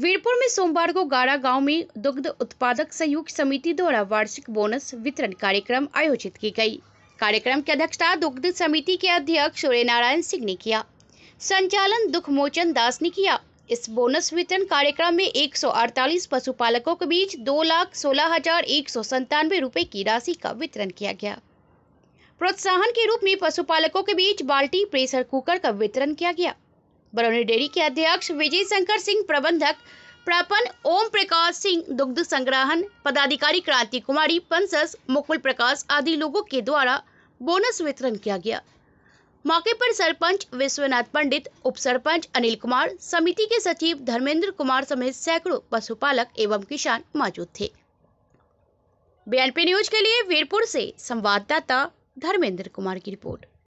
वीरपुर में सोमवार को गाड़ा गांव में दुग्ध उत्पादक सहयोग समिति द्वारा वार्षिक बोनस वितरण कार्यक्रम आयोजित की गई कार्यक्रम की अध्यक्षता दुग्ध समिति के अध्यक्ष सूर्य नारायण सिंह ने किया संचालन दुख मोचन दास ने किया इस बोनस वितरण कार्यक्रम में 148 पशुपालकों के बीच दो लाख सोलह हजार एक सौ संतानवे रूपए की राशि का वितरण किया गया प्रोत्साहन के रूप में पशुपालकों के बीच बाल्टी प्रेशर कुकर का वितरण किया गया बरौनी डेयरी के अध्यक्ष विजय शंकर सिंह प्रबंधक प्रापन ओम प्रकाश सिंह दुग्ध संग्रहण पदाधिकारी क्रांति कुमारी पंसस मुकुल प्रकाश आदि लोगों के द्वारा बोनस वितरण किया गया मौके पर सरपंच विश्वनाथ पंडित उप सरपंच अनिल कुमार समिति के सचिव धर्मेंद्र कुमार समेत सैकड़ों पशुपालक एवं किसान मौजूद थे बी न्यूज के लिए वीरपुर से संवाददाता धर्मेंद्र कुमार की रिपोर्ट